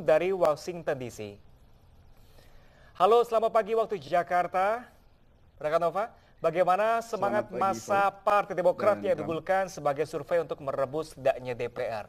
dari Washington DC. Halo, selamat pagi waktu Jakarta. Rekan Nova, bagaimana semangat pagi, masa Pak. Partai Demokrat yang digulkan sebagai survei untuk merebus setidaknya DPR?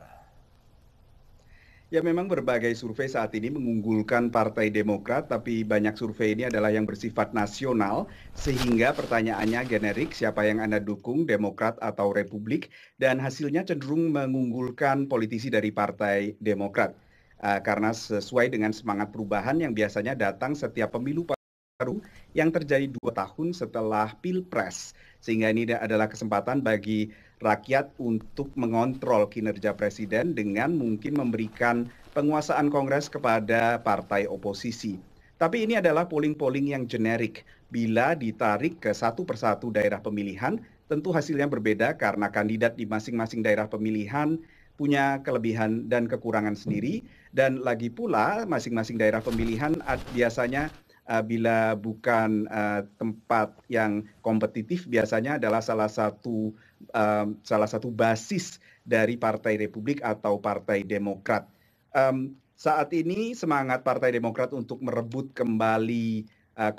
Ya memang berbagai survei saat ini mengunggulkan Partai Demokrat, tapi banyak survei ini adalah yang bersifat nasional, sehingga pertanyaannya generik siapa yang Anda dukung, Demokrat atau Republik, dan hasilnya cenderung mengunggulkan politisi dari Partai Demokrat. Eh, karena sesuai dengan semangat perubahan yang biasanya datang setiap pemilu baru yang terjadi dua tahun setelah pilpres, sehingga ini adalah kesempatan bagi rakyat untuk mengontrol kinerja presiden dengan mungkin memberikan penguasaan Kongres kepada partai oposisi. Tapi ini adalah polling-polling yang generik. Bila ditarik ke satu persatu daerah pemilihan, tentu hasilnya berbeda karena kandidat di masing-masing daerah pemilihan punya kelebihan dan kekurangan sendiri dan lagi pula masing-masing daerah pemilihan biasanya uh, bila bukan uh, tempat yang kompetitif biasanya adalah salah satu uh, salah satu basis dari Partai Republik atau Partai Demokrat. Um, saat ini semangat Partai Demokrat untuk merebut kembali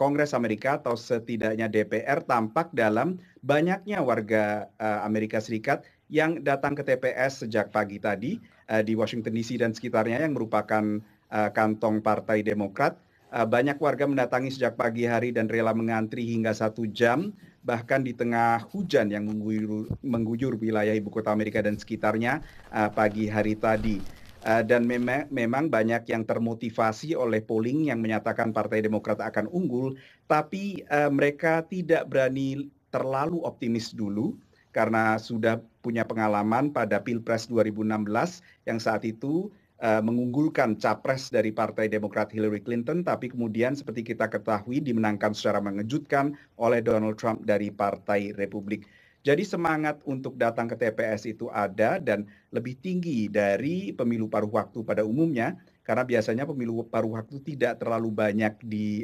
Kongres Amerika atau setidaknya DPR tampak dalam banyaknya warga Amerika Serikat yang datang ke TPS sejak pagi tadi uh, di Washington DC dan sekitarnya yang merupakan uh, kantong Partai Demokrat. Uh, banyak warga mendatangi sejak pagi hari dan rela mengantri hingga satu jam, bahkan di tengah hujan yang mengguyur, mengguyur wilayah ibu kota Amerika dan sekitarnya uh, pagi hari tadi. dan memang, banyak yang termotivasi oleh polling yang menyatakan Partai Demokrat akan unggul, tapi mereka tidak berani terlalu optimis dulu karena sudah punya pengalaman pada Pilpres 2016 yang saat itu uh, mengunggulkan capres dari Partai Demokrat Hillary Clinton, tapi kemudian seperti kita ketahui dimenangkan secara mengejutkan oleh Donald Trump dari Partai Republik. Jadi semangat untuk datang ke TPS itu ada dan lebih tinggi dari pemilu paruh waktu pada umumnya karena biasanya pemilu paruh waktu tidak terlalu banyak di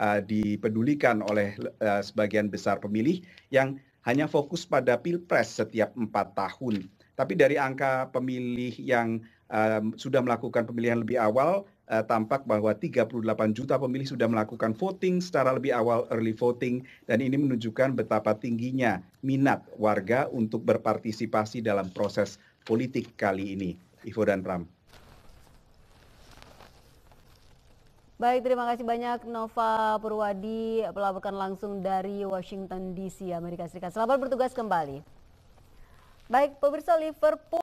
uh, dipedulikan oleh uh, sebagian besar pemilih yang hanya fokus pada pilpres setiap empat tahun. Tapi dari angka pemilih yang uh, sudah melakukan pemilihan lebih awal, uh, tampak bahwa 38 juta pemilih sudah melakukan voting secara lebih awal early voting dan ini menunjukkan betapa tingginya minat warga untuk berpartisipasi dalam proses politik kali ini. Ivo dan Ram. Baik, terima kasih banyak Nova Purwadi melaporkan langsung dari Washington DC, Amerika Serikat. Selamat bertugas kembali. Baik, pemirsa Liverpool.